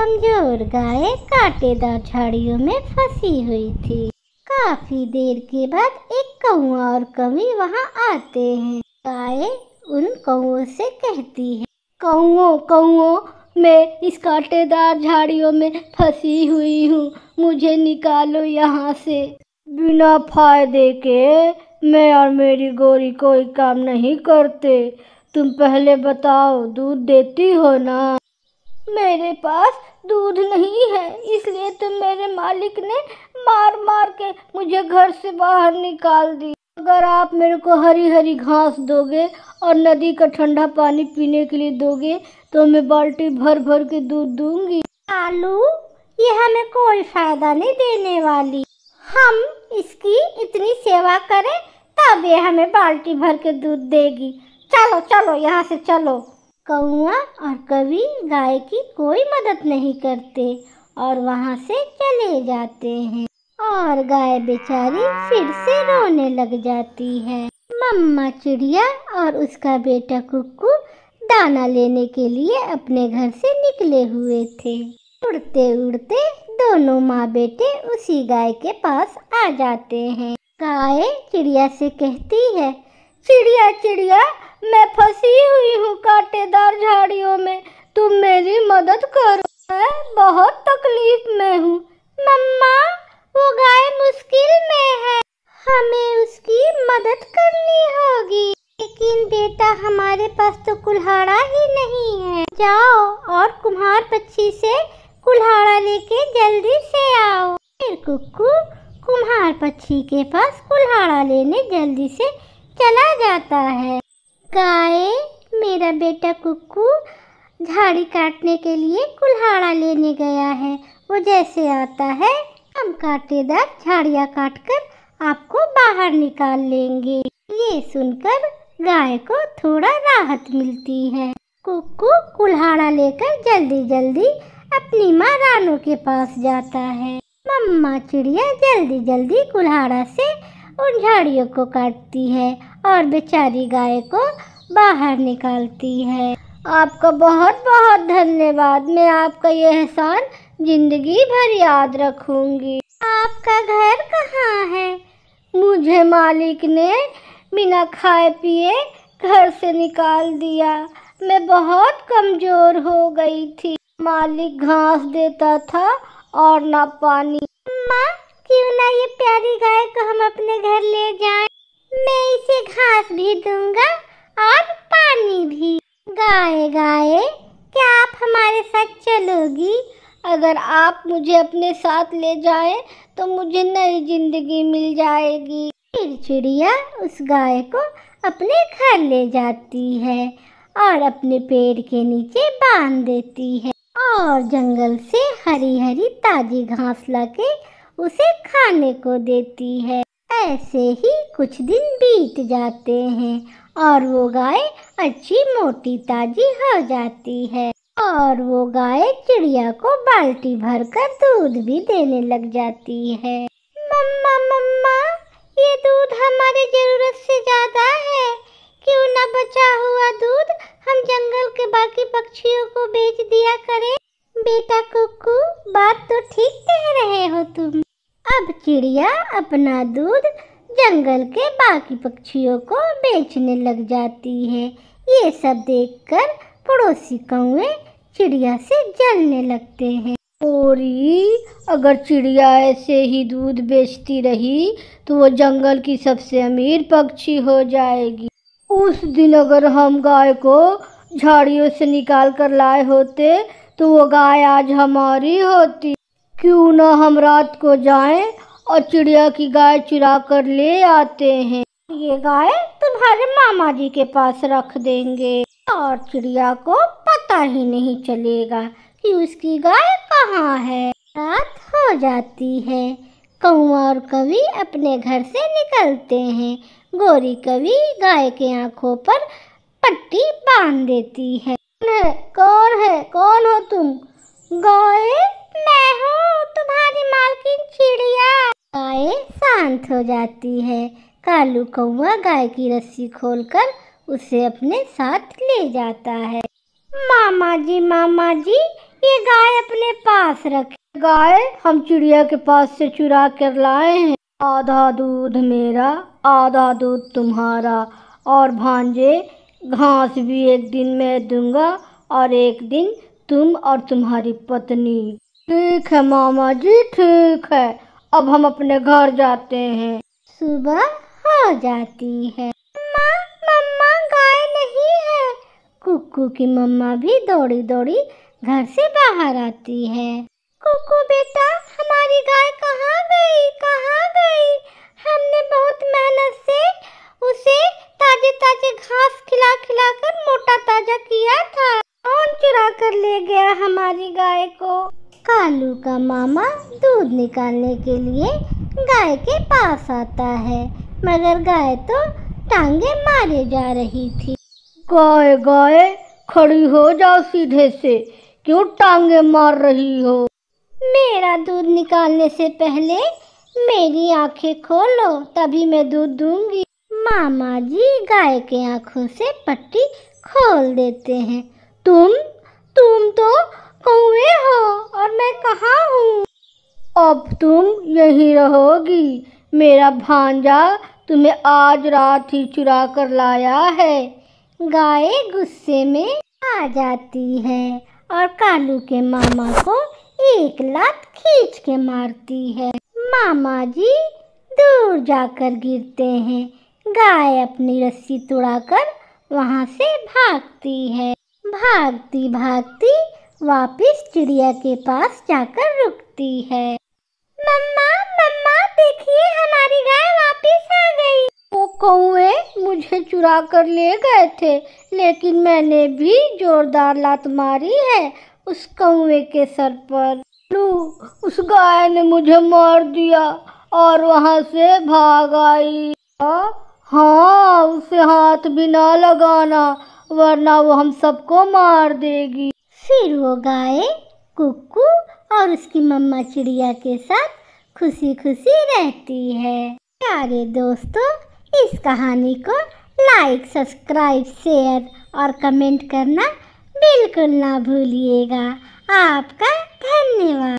कमजोर गाय कांटेदार झाड़ियों में फंसी हुई थी काफी देर के बाद एक कौआ और कमी वहाँ आते हैं गाय उन कौओं से कहती है कौओ कौओ मैं इस कांटेदार झाड़ियों में फंसी हुई हूँ मुझे निकालो यहाँ से बिना फायदे के मैं और मेरी गोरी कोई काम नहीं करते तुम पहले बताओ दूध देती हो ना मेरे पास दूध नहीं है इसलिए तो मेरे मालिक ने मार मार के मुझे घर से बाहर निकाल दी अगर आप मेरे को हरी हरी घास दोगे और नदी का ठंडा पानी पीने के लिए दोगे तो मैं बाल्टी भर भर के दूध दूंगी आलू ये हमें कोई फायदा नहीं देने वाली हम इसकी इतनी सेवा करें तब ये हमें बाल्टी भर के दूध देगी चलो चलो यहाँ से चलो कौआ और कवि गाय की कोई मदद नहीं करते और वहाँ से चले जाते हैं और गाय बेचारी फिर से रोने लग जाती है मम्मा चिड़िया और उसका बेटा कुकू दाना लेने के लिए अपने घर से निकले हुए थे उड़ते उड़ते दोनों माँ बेटे उसी गाय के पास आ जाते हैं गाय चिड़िया से कहती है चिड़िया चिड़िया मैं फंसी हुई हूँ कांटेदार झाड़ियों में तुम मेरी मदद करो मैं बहुत तकलीफ में हूँ मम्मा वो गाय मुश्किल में है हमें उसकी मदद करनी होगी लेकिन बेटा हमारे पास तो कुल्हाड़ा ही नहीं है जाओ और कुम्हार पक्षी से कुल्हाड़ा लेके जल्दी से आओ फिर कुक्कू कुम्हार पक्षी के पास कुल्हाड़ा लेने जल्दी से चला जाता है गाय मेरा बेटा कुक्कू झाड़ी काटने के लिए कुल्हाड़ा लेने गया है वो जैसे आता है हम कांटेदार झाड़ियाँ काटकर आपको बाहर निकाल लेंगे ये सुनकर गाय को थोड़ा राहत मिलती है कुक्कू कुल्हाड़ा लेकर जल्दी जल्दी अपनी माँ रानू के पास जाता है मम्मा चिड़िया जल्दी जल्दी कुल्हाड़ा से उन झाड़ियों को काटती है और बेचारी गाय को बाहर निकालती है आपका बहुत बहुत धन्यवाद मैं आपका यह एहसान जिंदगी भर याद रखूंगी आपका घर कहाँ है मुझे मालिक ने बिना खाए पिए घर से निकाल दिया मैं बहुत कमज़ोर हो गई थी मालिक घास देता था और ना पानी माँ क्यों ना ये प्यारी गाय को हम अपने घर ले जाएं मैं इसे घास भी दूंगा और पानी भी गाय गाय क्या आप हमारे साथ चलोगी अगर आप मुझे अपने साथ ले जाए तो मुझे नई जिंदगी मिल जाएगी फिर चिड़िया उस गाय को अपने घर ले जाती है और अपने पेड़ के नीचे बांध देती है और जंगल से हरी हरी ताजी घास लाके उसे खाने को देती है ऐसे ही कुछ दिन बीत जाते हैं और वो गाय अच्छी मोटी ताजी हो जाती है और वो गाय चिड़िया को बाल्टी भर कर दूध भी देने लग जाती है मम्मा मम्मा ये दूध हमारे जरूरत से ज्यादा है क्यों ना बचा हुआ दूध हम जंगल के बाकी पक्षियों को बेच दिया करें बेटा कुकू बात तो ठीक कह रहे हो तुम चिड़िया अपना दूध जंगल के बाकी पक्षियों को बेचने लग जाती है ये सब देखकर पड़ोसी कौए चिड़िया से जलने लगते हैं और अगर चिड़िया ऐसे ही दूध बेचती रही तो वो जंगल की सबसे अमीर पक्षी हो जाएगी उस दिन अगर हम गाय को झाड़ियों से निकाल कर लाए होते तो वो गाय आज हमारी होती क्यों ना हम रात को जाएं और चिड़िया की गाय चुरा कर ले आते हैं ये गाय तुम्हारे मामा जी के पास रख देंगे और चिड़िया को पता ही नहीं चलेगा कि उसकी गाय कहाँ है रात हो जाती है कौआ और कवि अपने घर से निकलते हैं गोरी कवि गाय के आंखों पर पट्टी बांध देती है कौन है कौन है कौन हो तुम गाय मैं हूँ तुम्हारी मालकिन चिड़िया गाय शांत हो जाती है कालू कौआ गाय की रस्सी खोलकर उसे अपने साथ ले जाता है मामा जी मामा जी ये गाय अपने पास रखे गाय हम चिड़िया के पास से चुरा कर लाए हैं आधा दूध मेरा आधा दूध तुम्हारा और भांजे घास भी एक दिन मैं दूंगा और एक दिन तुम और तुम्हारी पत्नी ठीक है मामा जी ठीक है अब हम अपने घर जाते हैं सुबह हो जाती है माँ मम्मा गाय नहीं है कुकू की मम्मा भी दौड़ी दौड़ी घर से बाहर आती है कुकू बेटा हमारी गाय कहाँ गई कहाँ गई हमने बहुत मेहनत से उसे ताजे ताजे घास खिला खिला कर मोटा ताजा किया था कौन चुरा कर ले गया हमारी गाय को कालू का मामा दूध निकालने के लिए गाय के पास आता है मगर गाय तो टांगे मारे जा रही थी गाय गाय खड़ी हो जाओ सीधे से क्यों टांगे मार रही हो मेरा दूध निकालने से पहले मेरी आंखें खोलो तभी मैं दूध दूंगी मामा जी गाय के आंखों से पट्टी खोल देते हैं तुम तुम तो कौवे हो और मैं कहाँ हूँ अब तुम यहीं रहोगी मेरा भांजा तुम्हें आज रात ही चुरा कर लाया है गाय गुस्से में आ जाती है और कालू के मामा को एक लात खींच के मारती है मामा जी दूर जाकर गिरते हैं गाय अपनी रस्सी तोड़ाकर वहाँ से भागती है भागती भागती वापस चिड़िया के पास जाकर रुकती है मम्मा मम्मा देखिए हमारी गाय वापस आ गई वो कौए मुझे चुरा कर ले गए थे लेकिन मैंने भी जोरदार लात मारी है उस कौए के सर पर लू उस गाय ने मुझे मार दिया और वहाँ से भाग आई हाँ उसे हाथ भी ना लगाना वरना वो हम सबको मार देगी फिर वो गाय कुक्कू और उसकी मम्मा चिड़िया के साथ खुशी खुशी रहती है प्यारे दोस्तों इस कहानी को लाइक सब्सक्राइब शेयर और कमेंट करना बिल्कुल ना भूलिएगा आपका धन्यवाद